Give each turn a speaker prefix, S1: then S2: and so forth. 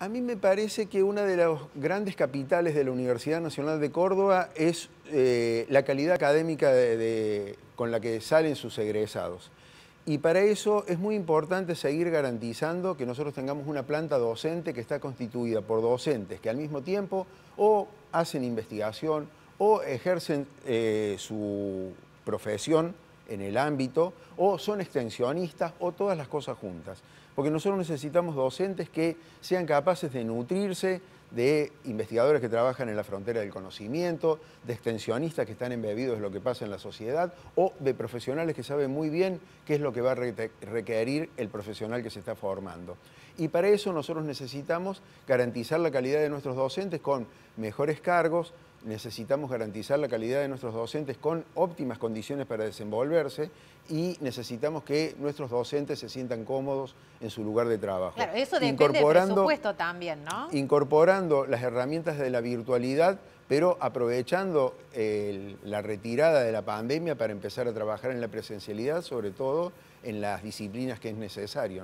S1: A mí me parece que una de las grandes capitales de la Universidad Nacional de Córdoba es eh, la calidad académica con la que salen sus egresados. Y para eso es muy importante seguir garantizando que nosotros tengamos una planta docente que está constituida por docentes que al mismo tiempo o hacen investigación o ejercen eh, su profesión en el ámbito, o son extensionistas, o todas las cosas juntas. Porque nosotros necesitamos docentes que sean capaces de nutrirse de investigadores que trabajan en la frontera del conocimiento, de extensionistas que están embebidos en lo que pasa en la sociedad, o de profesionales que saben muy bien qué es lo que va a requerir el profesional que se está formando. Y para eso nosotros necesitamos garantizar la calidad de nuestros docentes con mejores cargos, necesitamos garantizar la calidad de nuestros docentes con óptimas condiciones para desenvolverse y necesitamos que nuestros docentes se sientan cómodos en su lugar de trabajo.
S2: Claro, eso depende del presupuesto también, ¿no?
S1: Incorporando las herramientas de la virtualidad, pero aprovechando la retirada de la pandemia para empezar a trabajar en la presencialidad, sobre todo en las disciplinas que es necesario.